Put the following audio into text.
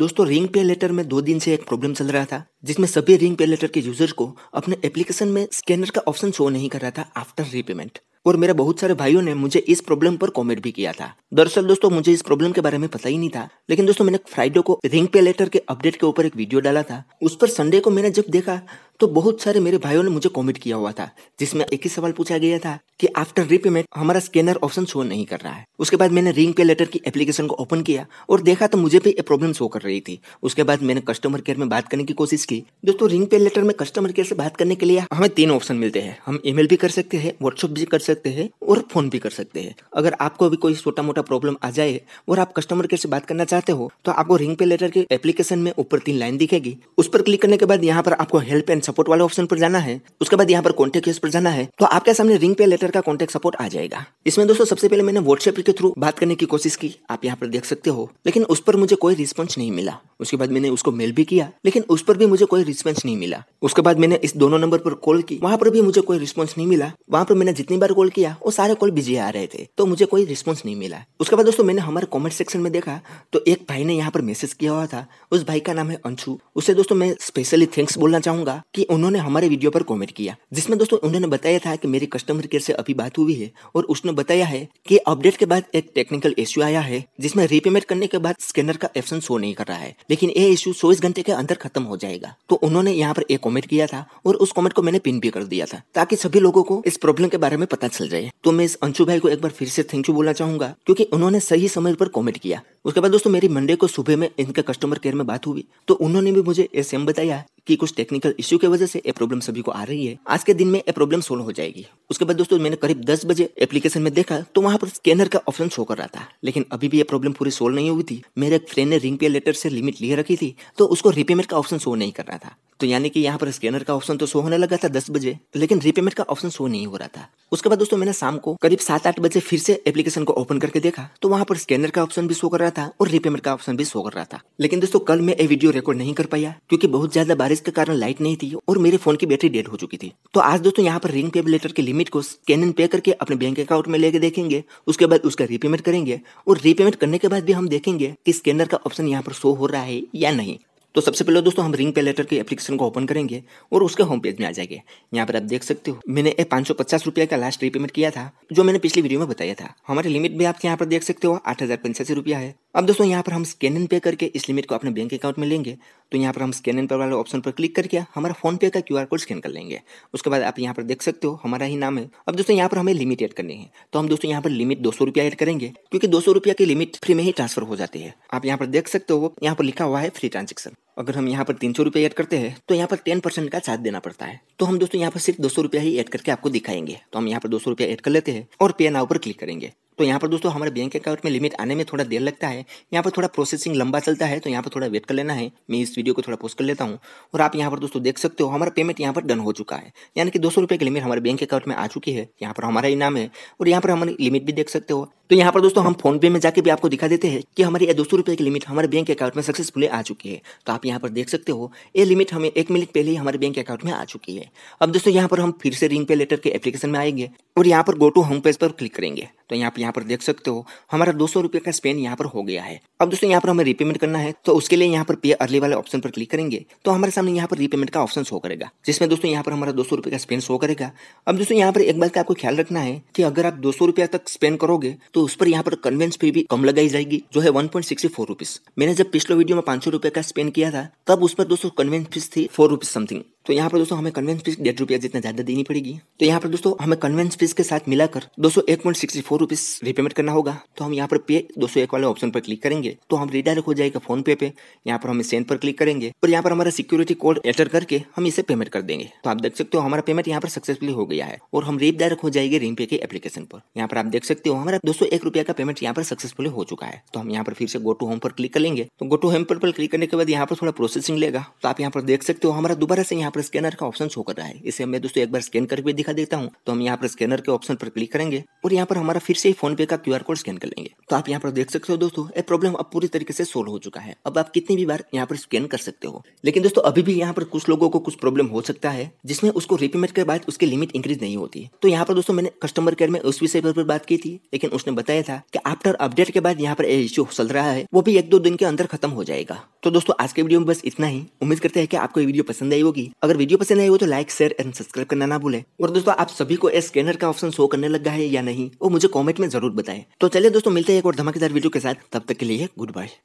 दोस्तों रिंग पे लेटर में दो दिन से एक प्रॉब्लम चल रहा था जिसमें सभी रिंग पे लेटर के यूजर को अपने एप्लीकेशन में स्कैनर का ऑप्शन शो नहीं कर रहा था आफ्टर रीपेमेंट और मेरे बहुत सारे भाइयों ने मुझे इस प्रॉब्लम पर कमेंट भी किया था दरअसल दोस्तों मुझे इस प्रॉब्लम के बारे में पता ही नहीं था लेकिन दोस्तों मैंने फ्राइडे को रिंग पे लेटर के अपडेट के ऊपर एक वीडियो डाला था उस पर संडे को मैंने जब देखा तो बहुत सारे मेरे भाइयों ने मुझे कमेंट किया हुआ था जिसमें एक ही सवाल पूछा गया था कि आफ्टर रीपेमेंट हमारा स्कैनर ऑप्शन शो नहीं कर रहा है उसके बाद मैंने रिंग पे लेटर की एप्लीकेशन को ओपन किया और देखा तो मुझे भी प्रॉब्लम शो कर रही थी उसके बाद मैंने कस्टमर केयर में बात करने की कोशिश की सकती दोस्तों रिंग पे लेटर में कस्टमर केयर से बात करने के लिए हमें तीन ऑप्शन मिलते हैं हम ईमेल भी कर सकते हैं व्हाट्सअप भी कर सकते हैं और फोन भी कर सकते हैं अगर आपको भी कोई छोटा मोटा प्रॉब्लम आ जाए और आप कस्टमर केयर से बात करना चाहते हो तो आपको रिंग पे लेटर के एप्लीकेशन में ऊपर तीन लाइन दिखेगी उस पर क्लिक करने के बाद यहाँ पर आपको हेल्प एंड सपोर्ट वाले ऑप्शन पर जाना है उसके बाद यहाँ पर कॉन्टेक्ट केस पर जाना है तो आपके सामने रिंग पे लेटर का कॉन्टेक्ट सपोर्ट आ जाएगा इसमें दोस्तों सबसे पहले मैंने व्हाट्सएप के थ्रू बात करने की कोशिश की आप यहाँ पर देख सकते हो लेकिन उस पर मुझे कोई रिस्पॉन्स नहीं मिला उसके बाद मैंने उसको मेल भी किया लेकिन उस पर भी मुझे मुझे कोई रिस्पॉन्स नहीं मिला उसके बाद मैंने इस दोनों नंबर पर कॉल की वहाँ पर भी मुझे कोई रिस्पॉन्स नहीं मिला वहाँ पर मैंने जितनी बार कॉल किया वो सारे कॉल बिजी आ रहे थे तो मुझे कोई रिस्पॉन्स नहीं मिला उसके बाद दोस्तों मैंने हमारे कॉमेंट सेक्शन में देखा तो एक भाई ने यहाँ पर मैसेज किया हुआ था उस भाई का नाम है अंशु उसे दोस्तों मैं स्पेशली थैंक्स बोलना चाहूंगा कि उन्होंने हमारे वीडियो पर कॉमेंट किया जिसमें दोस्तों उन्होंने बताया था कि मेरी कस्टमर केयर से अभी बात हुई है और उसने बताया है कि अपडेट के बाद एक टेक्निकल इश्यू आया है जिसमें रिपेमेंट करने के बाद स्कैनर का एप्शन शो नहीं कर रहा है लेकिन ये इश्यू चौबीस घंटे के अंदर खत्म हो जाएगा था तो उन्होंने यहाँ पर एक कॉमेंट किया था और उस कॉमेंट को मैंने पिन भी कर दिया था ताकि सभी लोगों को इस प्रॉब्लम के बारे में पता चल जाए तो मैं इस अंशु भाई को एक बार फिर से थैंक यू बोलना चाहूंगा क्योंकि उन्होंने सही समय पर कॉमेंट किया उसके बाद दोस्तों मेरी मंडे को सुबह में इनके कस्टमर केयर में बात हुई तो उन्होंने भी मुझे ये सेम बताया कि कुछ टेक्निकल इश्यू की वजह से ये प्रॉब्लम सभी को आ रही है आज के दिन में ये प्रॉब्लम सोल्व हो जाएगी उसके बाद दोस्तों मैंने करीब दस बजे एप्लीकेशन में देखा तो वहाँ पर स्कैनर का ऑप्शन शो कर रहा था लेकिन अभी भी ये प्रॉब्लम पूरी सोल्व नहीं हुई थी मेरे एक फ्रेंड ने रिंग पे लेटर से लिमिट लिए रखी थी तो उसको रिपेमेंट का ऑप्शन शो नहीं कर रहा था तो यानी कि यहाँ पर स्कैनर का ऑप्शन तो शो होने लगा था दस बजे लेकिन रिपेमेंट का ऑप्शन शो नहीं हो रहा था उसके बाद दोस्तों मैंने शाम को करीब सात आठ बजे फिर से एप्लीकेशन को ओपन करके देखा तो वहां पर स्कैनर का ऑप्शन भी शो कर रहा था और रिपेमेंट का ऑप्शन भी शो कर रहा था लेकिन दोस्तों कल मैं ये वीडियो रिकॉर्ड नहीं कर पाया क्योंकि बहुत ज्यादा बारिश के कारण लाइट नहीं थी और मेरे फोन की बैटरी डेड हो चुकी थी तो आज दोस्तों यहाँ पर रिंग पे लेटर की लिमिट को स्कैन एंड पे करके अपने बैंक अकाउंट में लेके देखेंगे उसके बाद उसका रिपेमेंट करेंगे और रिपेमेंट करने के बाद भी हम देखेंगे की स्कैनर का ऑप्शन यहाँ पर शो हो रहा है या नहीं तो सबसे पहले दोस्तों हम रिंग पे लेटर की एप्लीकेशन को ओपन करेंगे और उसके होम पेज में आ जाएंगे यहाँ पर आप देख सकते हो मैंने एक पाँच सौ पचास रुपया का लास्ट रीपेमेंट किया था जो मैंने पिछली वीडियो में बताया था हमारी लिमिट भी आप यहाँ पर देख सकते हो आठ हज़ार पंचासी रुपया है अब दोस्तों यहाँ पर हम स्कैन एंड पे करके इस लिमिट को अपने बैंक अकाउंट में लेंगे तो यहाँ पर हम स्कैन एंड पे वाले ऑप्शन पर क्लिक करके हमारा फोन पे का क्यूआर कोड स्कैन कर लेंगे उसके बाद आप यहाँ पर देख सकते हो हमारा ही नाम है अब दोस्तों यहाँ पर हमें लिमिट एड करनी है तो हम दोस्तों यहाँ पर लिमिट दो सौ रुपया एड करेंगे क्योंकि दो सौ रुपया की लिमिट फ्री में ही ट्रांसफर हो जाती है आप यहाँ पर देख सकते हो यहाँ पर लिखा हुआ है फ्री ट्रांजेक्शन अगर हम यहाँ पर तीन सौ रुपये ऐड करते हैं तो यहाँ पर टेन परसेंट का चार्ज देना पड़ता है तो हम दोस्तों यहाँ पर सिर्फ दो सौ रुपया ही ऐड करके आपको दिखाएंगे तो हम यहाँ पर दो सौ रुपया ऐड कर लेते हैं और पे नाव पर क्लिक करेंगे तो यहाँ पर दोस्तों हमारे बैंक अकाउंट में लिमिट आने में थोड़ा देर लगता है यहाँ पर थोड़ा प्रोसेसिंग लंबा चलता है तो यहाँ पर थोड़ा वेट कर लेना है मैं इस वीडियो को थोड़ा पोस्ट कर लेता हूँ और आप यहाँ पर दोस्तों देख सकते हो हमारा पेमेंट यहाँ पर डन हो चुका है यानी कि दो सौ की लिमिट हमारे बैंक अकाउंट में आ चुकी है यहाँ पर हमारा इनाम है और यहाँ पर हम लिमिट भी देख सकते हो तो यहाँ पर दोस्तों हम फोन पे में जाके भी आपको दिखा देते हैं कि हमारी दो सौ की लिमिट हमारे बैंक अकाउंट में सक्सेसफुली आ चुकी है तो आप यहाँ पर देख सकते हो ये लिमिट हमें एक मिनट पहले ही हमारे बैंक अकाउंट में आ चुकी है अब दोस्तों यहाँ पर हम फिर से रिंग पे लेटर के एप्लीकेशन में आएंगे और यहाँ पर गो टू होम पेज पर क्लिक करेंगे तो यहाँ पर यहाँ पर देख सकते हो हमारा दो सौ रुपये का स्पेन यहाँ पर हो गया है अब दोस्तों यहाँ पर हमें रिपेमेंट करना है तो उसके लिए यहाँ पर पे अर्ली वाले ऑप्शन पर क्लिक करेंगे तो हमारे सामने यहाँ पर रीपेमेंट का ऑप्शन शो करेगा जिसमें दोस्तों यहाँ पर हमारा दो सौ रुपये का स्पेन शो करेगा अब दोस्तों यहाँ पर एक बात का आपको ख्याल रखना है कि अगर आप दो सौ रुपया तक स्पेन करोगे तो उस पर यहाँ पर कन्वेंस फी भी कम लगाई जाएगी जो है वन पॉइंट फोर मैंने जब पिछले वीडियो में पांच सौ रुपये का स्पेन किया था तब उस पर दोस्तों कन्वेंस फीस थी फोर समथिंग तो यहाँ पर दोस्तों हमें कन्वेंस फीस डेढ़ रुपया जितना ज्यादा देनी पड़ेगी तो यहाँ पर दोस्तों हमें कन्वेंस फीस के साथ मिलाकर दो सौ एक point sixty four rupees repayment करना होगा तो हम यहाँ पर पे दो सौ एक वाले ऑप्शन पर क्लिक करेंगे तो हम रिडायरेक्ट हो जाएगा फोन पे पे यहाँ पर हम सेंड पर क्लिक करेंगे और यहाँ पर हमारा सिक्योरिटी कोड एंटर करके हम इसे पेमेंट कर देंगे तो आप देख सकते हो हमारा पेमेंट यहाँ पर सक्सेसफुल हो गया है और हम डायरेक्ट हो जाएगी रिंग पे के एप्लीकेशन पर यहाँ पर आप देख सकते हो हमारा दो सौ एक रुपया का पेमेंट यहाँ पर सक्सेसफुल हो चुका है तो हम यहाँ पर फिर से गो टू होम पर क्लिक करेंगे तो गो टू होम पर क्लिक करने के बाद यहाँ पर थोड़ा प्रोसेसिंग लेगा तो आप यहाँ पर देख सकते हो हमारा दोबारा से यहाँ पर स्कैनर का ऑप्शन शो कर रहा है इसे मैं दोस्तों एक बार स्कैन करके दिखा देता हूँ तो हम यहाँ पर स्कैनर के ऑप्शन पर क्लिक करेंगे और यहाँ पर हमारा फिर से फोन पे का क्यू कोड स्कैन कर लेंगे तो आप यहाँ पर देख सकते हो दोस्तों ये प्रॉब्लम अब पूरी तरीके से सोल्व हो चुका है अब आप कितनी भी बार यहाँ पर स्कैन कर सकते हो लेकिन दोस्तों अभी भी यहाँ पर कुछ लोगों को कुछ प्रॉब्लम हो सकता है जिसमें उसको रिपेमेंट के बाद उसकी लिमिट इंक्रीज नहीं होती तो यहाँ पर दोस्तों मैंने कस्टमर केयर में उस विषय पर बात की थी लेकिन उसने बताया था कि आफ्टर अपडेट के बाद यहाँ पर इश्यू चल रहा है वो भी एक दो दिन के अंदर खत्म हो जाएगा तो दोस्तों आज के वीडियो में बस इतना ही उम्मीद करते हैं कि आपको ये वीडियो पसंद आई होगी अगर वीडियो पसंद आई हो तो लाइक शेयर एंड सब्सक्राइब करना ना भूलें और दोस्तों आप सभी को स्कैनर का ऑप्शन शो करने लगा है या नहीं वो मुझे कॉमेंट में जरूर बताएं तो चलिए दोस्तों मिलते हैं एक और धमाकेदार वीडियो के साथ तब तक के लिए गुड बाय